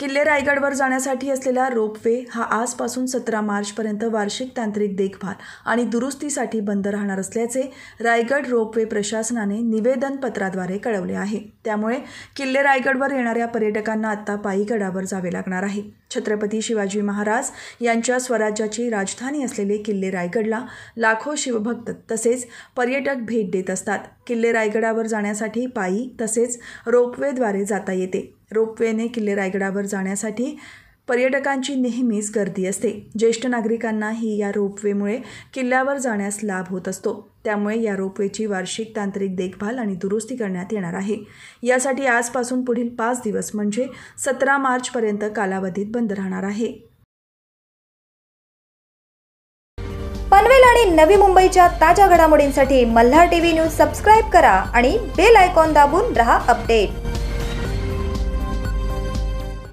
किल्ले रायगडवर जाण्यासाठी असलेला रोपवे हा आजपासून सतरा मार्चपर्यंत वार्षिक तांत्रिक देखभाल आणि दुरुस्तीसाठी बंद राहणार असल्याचे रायगड रोपवे प्रशासनाने निवेदनपत्राद्वारे कळवले आहे त्यामुळे किल्ले रायगडवर येणाऱ्या पर्यटकांना आता पायीगडावर जावे लागणार आहे छत्रपती शिवाजी महाराज यांच्या स्वराज्याची राजधानी असलेले किल्ले रायगडला लाखो शिवभक्त तसेच पर्यटक भेट देत असतात किल्ले रायगडावर जाण्यासाठी पायी तसेच रोपवेद्वारे जाता येते रोपवेने किल्ले रायगडावर जाण्यासाठी पर्यटकांची नेहमीच गर्दी असते ज्येष्ठ नागरिकांनाही या रोपवेमुळे किल्ल्यावर जाण्यास लाभ होत असतो त्यामुळे या रोपवेची वार्षिक तांत्रिक देखभाल आणि दुरुस्ती करण्यात येणार आहे यासाठी आजपासून पुढील पाच दिवस म्हणजे सतरा मार्चपर्यंत कालावधीत बंद राहणार आहे पनवेल आणि नवी मुंबईच्या ताज्या घडामोडींसाठी मल्हार टीव्ही न्यूज सबस्क्राईब करा आणि बेल आयकॉन दाबून रहा अपडेट